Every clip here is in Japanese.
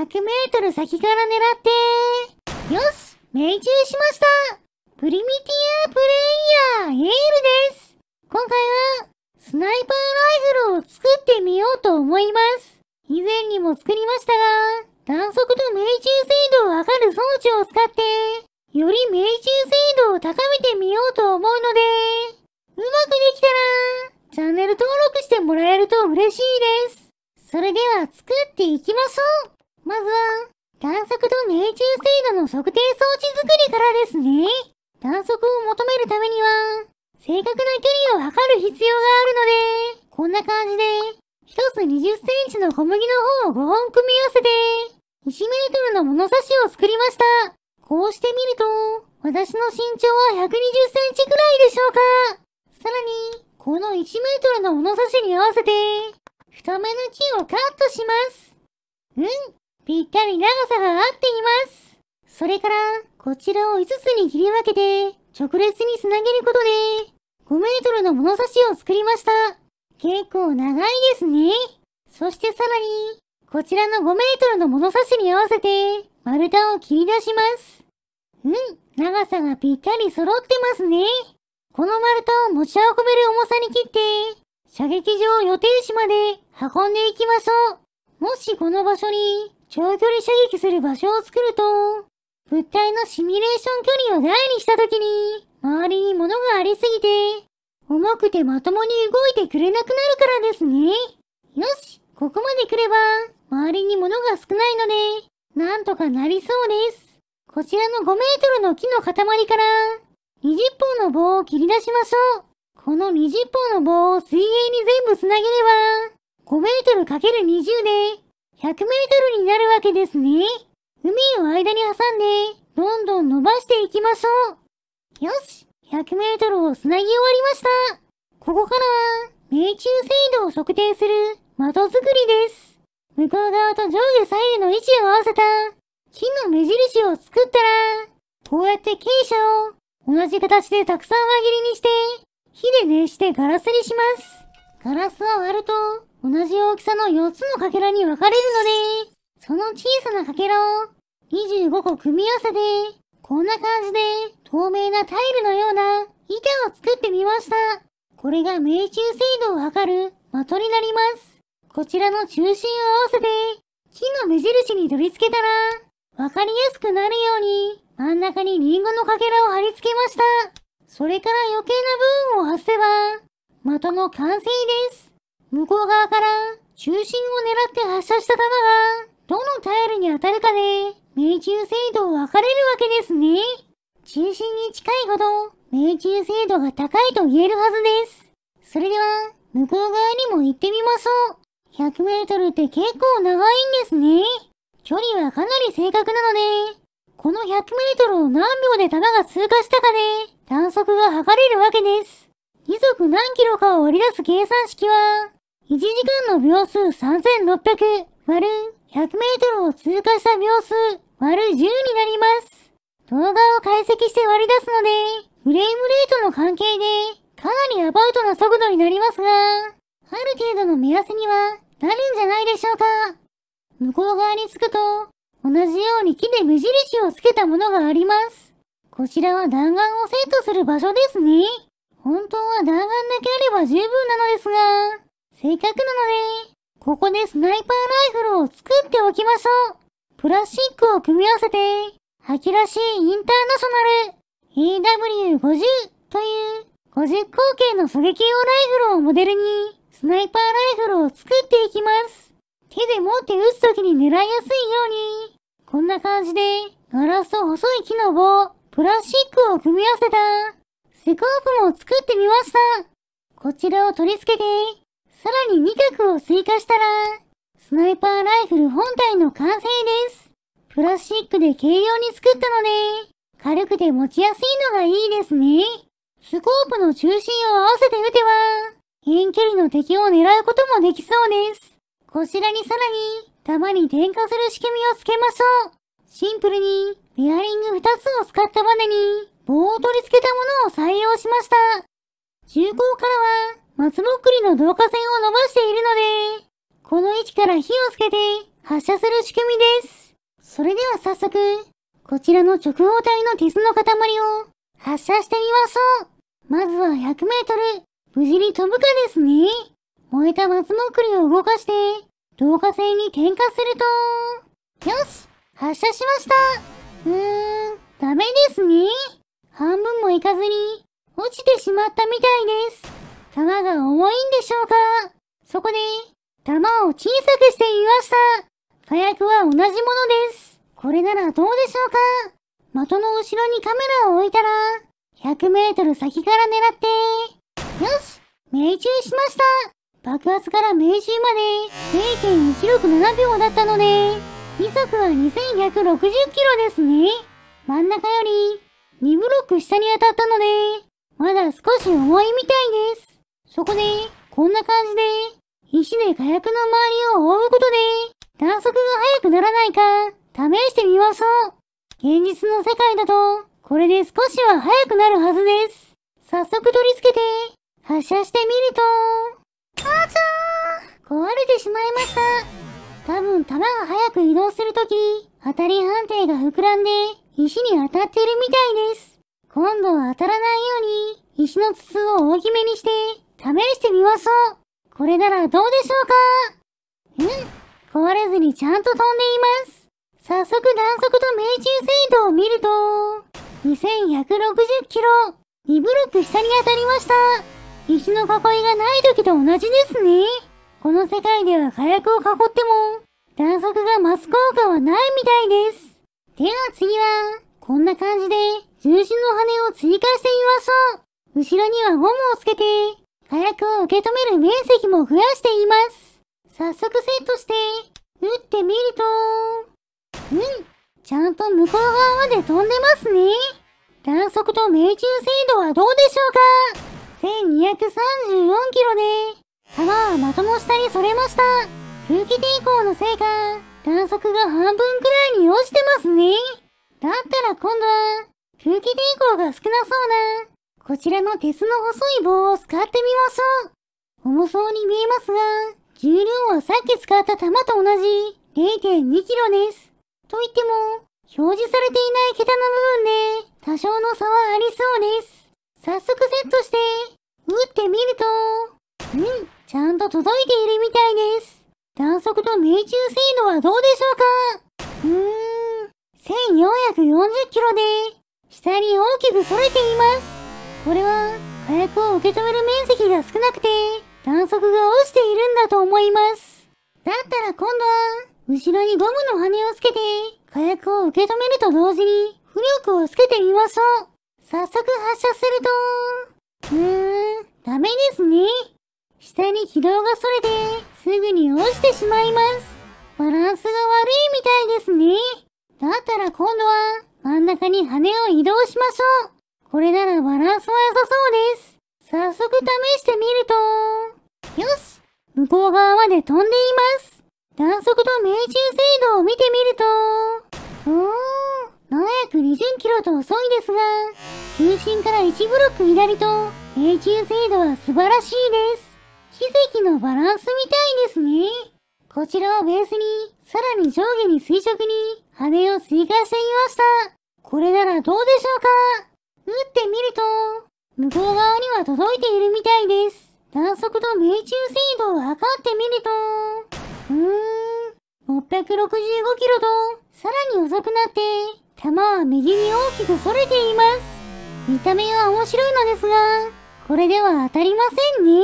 100メートル先から狙ってよし命中しましたプリミティアプレイヤーエールです今回はスナイパーライフルを作ってみようと思います。以前にも作りましたが、弾速と命中精度を測る装置を使って、より命中精度を高めてみようと思うので、うまくできたら、チャンネル登録してもらえると嬉しいです。それでは作っていきましょうまずは、弾速と命中精度の測定装置作りからですね。弾速を求めるためには、正確な距離を測る必要があるので、こんな感じで、一つ20センチの小麦の方を5本組み合わせて、1メートルの物差しを作りました。こうしてみると、私の身長は120センチくらいでしょうか。さらに、この1メートルの物差しに合わせて、太めの木をカットします。うんぴったり長さが合っています。それから、こちらを5つに切り分けて、直列につなげることで、5メートルの物差しを作りました。結構長いですね。そしてさらに、こちらの5メートルの物差しに合わせて、丸太を切り出します。うん、長さがぴったり揃ってますね。この丸太を持ち運べる重さに切って、射撃場予定地まで運んでいきましょう。もしこの場所に長距離射撃する場所を作ると、物体のシミュレーション距離を台にした時に、周りに物がありすぎて、重くてまともに動いてくれなくなるからですね。よし、ここまで来れば、周りに物が少ないので、なんとかなりそうです。こちらの5メートルの木の塊から、20本の棒を切り出しましょう。この20本の棒を水平に全部つなげれば、5メートル ×20 で、100メートルになるわけですね。海を間に挟んで、どんどん伸ばしていきましょう。よし、100メートルを繋ぎ終わりました。ここからは、命中精度を測定する的作りです。向こう側と上下左右の位置を合わせた、木の目印を作ったら、こうやって傾斜を同じ形でたくさん輪切りにして、火で熱してガラスにします。ガラスを割ると、同じ大きさの4つのかけらに分かれるので、その小さなかけらを25個組み合わせて、こんな感じで透明なタイルのような板を作ってみました。これが命中精度を測る的になります。こちらの中心を合わせて、木の目印に取り付けたら、分かりやすくなるように、真ん中にリンゴのかけらを貼り付けました。それから余計な部分を外せば、的の完成です。向こう側から中心を狙って発射した弾が、どのタイルに当たるかで、命中精度を分かれるわけですね。中心に近いほど、命中精度が高いと言えるはずです。それでは、向こう側にも行ってみましょう。100メートルって結構長いんですね。距離はかなり正確なので、この100メートルを何秒で弾が通過したかで、弾速が測れるわけです。遺族何キロかを割り出す計算式は、1時間の秒数3600割る100メートルを通過した秒数割る10になります。動画を解析して割り出すので、フレームレートの関係で、かなりアバウトな速度になりますが、ある程度の目安にはなるんじゃないでしょうか。向こう側に着くと、同じように木で目印をつけたものがあります。こちらは弾丸をセットする場所ですね。本当は弾丸だけあれば十分なのですが、せっかくなので、ここでスナイパーライフルを作っておきましょう。プラスチックを組み合わせて、ハキらしいインターナショナル AW50 という50口径の狙撃用ライフルをモデルに、スナイパーライフルを作っていきます。手で持って撃つときに狙いやすいように、こんな感じで、ガラスと細い木の棒、プラスチックを組み合わせた、スコープも作ってみました。こちらを取り付けて、さらに2脚を追加したら、スナイパーライフル本体の完成です。プラスチックで軽量に作ったので、軽くて持ちやすいのがいいですね。スコープの中心を合わせて撃てば、遠距離の敵を狙うこともできそうです。こちらにさらに、弾に点火する仕組みをつけましょう。シンプルに、ベアリング2つを使ったバネに、棒を取り付けたものを採用しました。重厚からは、松ぼっくりの導火線を伸ばしているので、この位置から火をつけて発射する仕組みです。それでは早速、こちらの直方体の鉄の塊を発射してみましょう。まずは100メートル、無事に飛ぶかですね。燃えた松ぼっくりを動かして、導火線に点火すると、よし発射しましたうーん、ダメですね。半分もいかずに、落ちてしまったみたいです。玉が重いんでしょうかそこで、玉を小さくしてみました火薬は同じものです。これならどうでしょうか的の後ろにカメラを置いたら、100メートル先から狙って。よし命中しました爆発から命中まで0.167秒だったので、時速は2160キロですね。真ん中より2ブロック下に当たったので、まだ少し重いみたいです。そこで、こんな感じで、石で火薬の周りを覆うことで、弾速が速くならないか、試してみましょう。現実の世界だと、これで少しは速くなるはずです。早速取り付けて、発射してみると、あちゃー壊れてしまいました。多分、弾が早く移動するとき、当たり判定が膨らんで、石に当たっているみたいです。今度は当たらないように、石の筒を大きめにして、試してみましょう。これならどうでしょうかうん、壊れずにちゃんと飛んでいます。早速弾速と命中精度を見ると、2160キロ、2ブロック下に当たりました。石の囲いがない時と同じですね。この世界では火薬を囲っても、弾速が増す効果はないみたいです。では次は、こんな感じで、重心の羽を追加してみましょう。後ろにはゴムをつけて、早くを受け止める面積も増やしています。早速セットして、打ってみると、うん、ちゃんと向こう側まで飛んでますね。弾速と命中精度はどうでしょうか ?1234 キロで、弾はまとも下にそれました。空気抵抗のせいか、弾速が半分くらいに落ちてますね。だったら今度は、空気抵抗が少なそうな、こちらの鉄の細い棒を使ってみましょう。重そうに見えますが、重量はさっき使った玉と同じ 0.2kg です。と言っても、表示されていない桁の部分で多少の差はありそうです。早速セットして、打ってみると、うん、ちゃんと届いているみたいです。弾速と命中精度はどうでしょうかうーん、1440キロで、下に大きく反れています。これは火薬を受け止める面積が少なくて弾速が落ちているんだと思います。だったら今度は後ろにゴムの羽をつけて火薬を受け止めると同時に浮力をつけてみましょう。早速発射すると、うーん、ダメですね。下に軌道が逸れてすぐに落ちてしまいます。バランスが悪いみたいですね。だったら今度は真ん中に羽を移動しましょう。これならバランスは良さそうです。早速試してみると。よし向こう側まで飛んでいます。弾速と命中精度を見てみると、うーん、720キロと遅いですが、中心から1ブロック左と、命中精度は素晴らしいです。奇跡のバランスみたいですね。こちらをベースに、さらに上下に垂直に、羽を追加してみました。これならどうでしょうかってみると、向こう側には届いているみたいです。弾速と命中精度を測ってみると、うーん、665キロと、さらに遅くなって、弾は右に大きく逸れています。見た目は面白いのですが、これでは当たりませんね。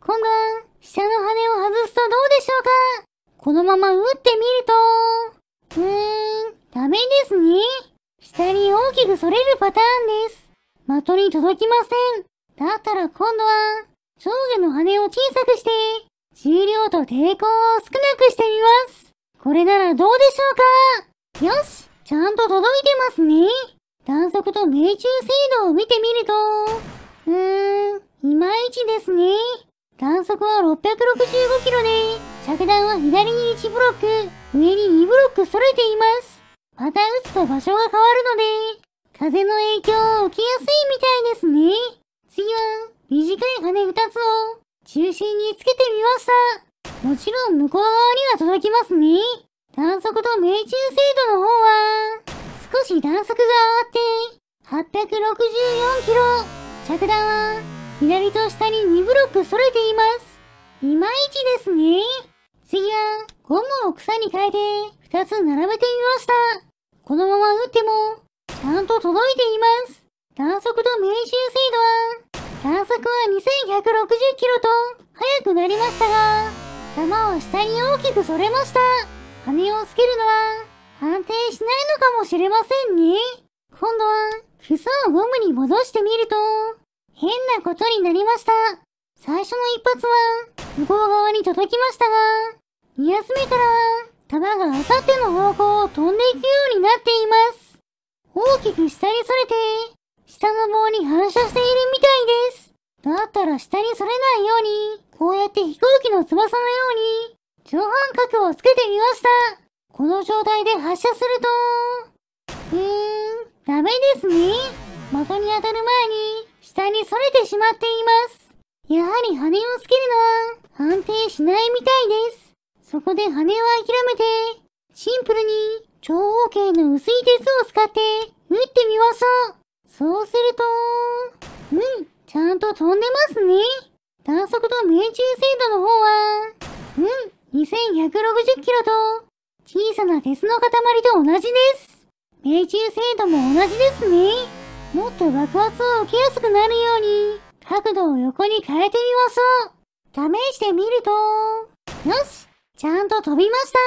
今度は、下の羽を外すとどうでしょうかこのまま打ってみると、うーん、ダメですね。下に大きく反れるパターンです。的に届きません。だったら今度は、上下の羽を小さくして、重量と抵抗を少なくしてみます。これならどうでしょうかよしちゃんと届いてますね。弾速と命中精度を見てみると、うーん、いまいちですね。弾速は665キロで、着弾は左に1ブロック、上に2ブロック揃れています。また打つと場所が変わるので、風の影響を受けやすいみたいですね。次は、短い羽2つを中心につけてみました。もちろん向こう側には届きますね。弾速と命中精度の方は、少し弾速が上がって、864キロ。着弾は、左と下に2ブロック逸れています。いまいちですね。次は、ゴムを草に変えて、2つ並べてみました。このまま打っても、ちゃんと届いています。弾速と命中精度は、弾速は2160キロと、速くなりましたが、弾は下に大きく反れました。羽をつけるのは、安定しないのかもしれませんね。今度は、クソをゴムに戻してみると、変なことになりました。最初の一発は、向こう側に届きましたが、2発めたら弾が当たっての方向を飛んでいくようになっています。大きく下に反れて、下の棒に反射しているみたいです。だったら下にそれないように、こうやって飛行機の翼のように、上半角をつけてみました。この状態で発射すると、うーん、ダメですね。的に当たる前に、下にそれてしまっています。やはり羽をつけるのは、安定しないみたいです。そこで羽は諦めて、シンプルに長方形の薄い鉄を使って打ってみましょう。そうすると、うん、ちゃんと飛んでますね。弾速と命中精度の方は、うん、2160キロと、小さな鉄の塊と同じです。命中精度も同じですね。もっと爆発を受けやすくなるように、角度を横に変えてみましょう。試してみると、よしちゃんと飛びました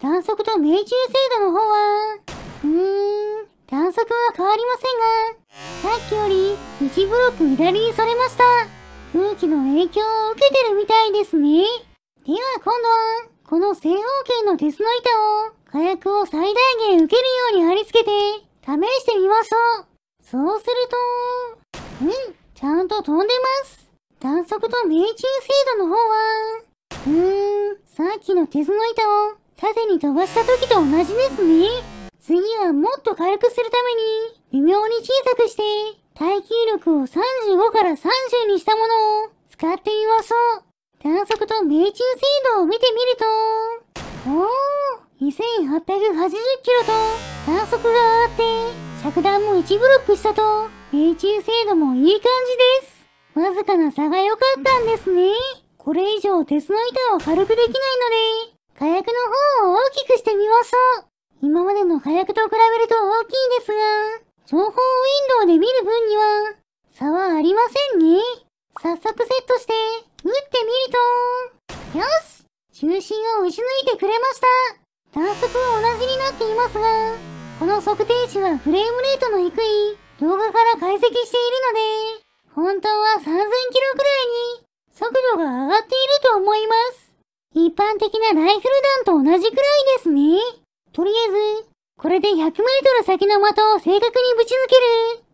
短足と命中精度の方は、うーん、短速は変わりませんが、さっきより1ブロック左にされました。空気の影響を受けてるみたいですね。では今度は、この正方形の鉄の板を、火薬を最大限受けるように貼り付けて、試してみましょう。そうすると、うん、ちゃんと飛んでます。弾速と命中精度の方は、うーん、さっきの鉄の板を縦に飛ばした時と同じですね。次はもっと軽くするために、微妙に小さくして、耐久力を35から30にしたものを使ってみましょう。短速と命中精度を見てみると、おー、2880キロと短速が上がって、着弾も1ブロックしたと、命中精度もいい感じです。わずかな差が良かったんですね。これ以上鉄の板を軽くできないので、火薬の方を大きくしてみましょう。今までの火薬と比べると大きいですが、情報ウィンドウで見る分には、差はありませんね。早速セットして、撃ってみると、よし中心を押ち抜いてくれました弾速は同じになっていますが、この測定値はフレームレートの低い動画から解析しているので、本当は3000キロくらいに速度が上がっていると思います。一般的なライフル弾と同じくらいですね。とりあえず、これで100メートル先の的を正確にぶち抜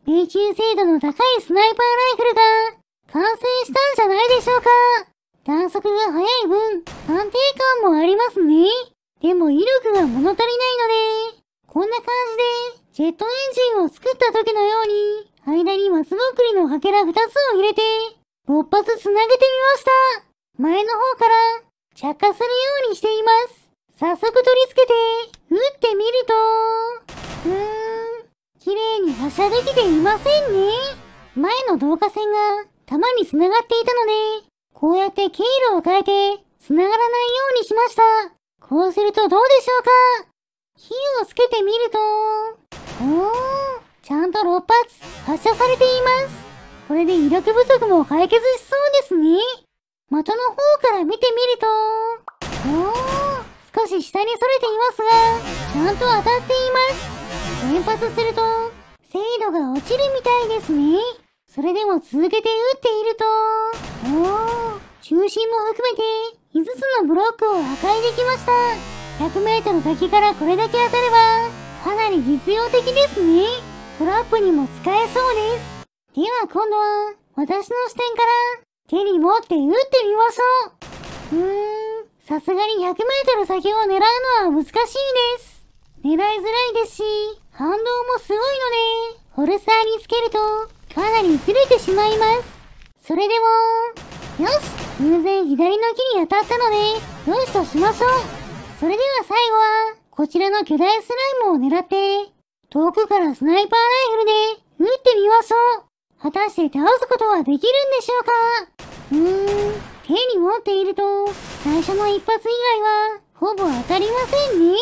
ける、命中精度の高いスナイパーライフルが、完成したんじゃないでしょうか。弾速が速い分、安定感もありますね。でも威力が物足りないので、こんな感じで、ジェットエンジンを作った時のように、間に松ぼっくりのかけら2つを入れて、6発繋げてみました前の方から着火するようにしています早速取り付けて、撃ってみると、うーん、綺麗に発射できていませんね。前の導火線が弾に繋がっていたので、こうやって経路を変えて繋がらないようにしました。こうするとどうでしょうか火をつけてみると、おー、ちゃんと6発発射されています。これで威力不足も解決しそうですね。的の方から見てみると、おー、少し下に逸れていますが、ちゃんと当たっています。連発すると、精度が落ちるみたいですね。それでも続けて撃っていると、おー、中心も含めて5つのブロックを破壊できました。100メートル先からこれだけ当たれば、かなり実用的ですね。トラップにも使えそうです。では今度は、私の視点から、手に持って撃ってみましょう。うーん、さすがに100メートル先を狙うのは難しいです。狙いづらいですし、反動もすごいので、ホルサーにつけると、かなりずれてしまいます。それでも、よし偶然左の木に当たったので、よしとしましょう。それでは最後は、こちらの巨大スライムを狙って、遠くからスナイパーライフルで撃ってみましょう。果たして倒すことはできるんでしょうかうーん、手に持っていると、最初の一発以外は、ほぼ当たりませんね。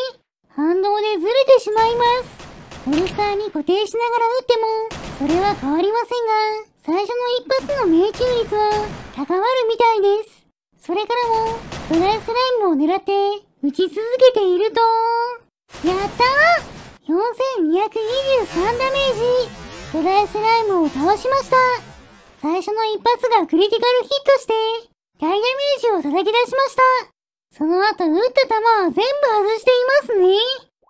反動でずれてしまいます。ホルスターに固定しながら打っても、それは変わりませんが、最初の一発の命中率は高まるみたいです。それからも、ドライスライムを狙って、打ち続けていると、やったー !4223 ダメージ巨大スライムを倒しました最初の一発がクリティカルヒットして、大ダメージを叩き出しましたその後撃った弾は全部外していますね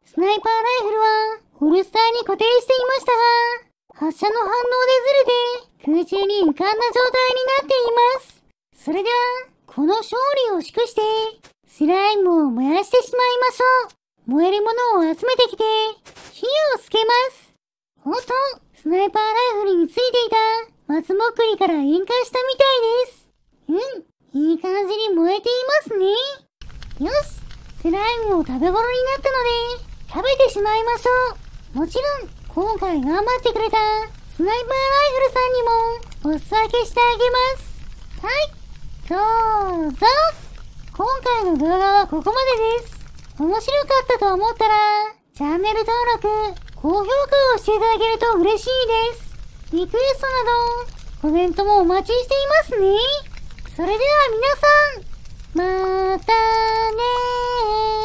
スナイパーライフルは、ホルスターに固定していましたが、発射の反応でずれて、空中に浮かんだ状態になっています。それでは、この勝利を祝して、スライムを燃やしてしまいましょう。燃えるものを集めてきて、火をつけます。ほんと、スナイパーライフルについていた松ぼっくりから引火したみたいです。うん、いい感じに燃えていますね。よし、スライムを食べ頃になったので、食べてしまいましょう。もちろん、今回頑張ってくれたスナイパーライフルさんにもお裾分けしてあげます。はい、どうぞ今回の動画はここまでです。面白かったと思ったら、チャンネル登録、高評価をしていただけると嬉しいです。リクエストなど、コメントもお待ちしていますね。それでは皆さん、またねー。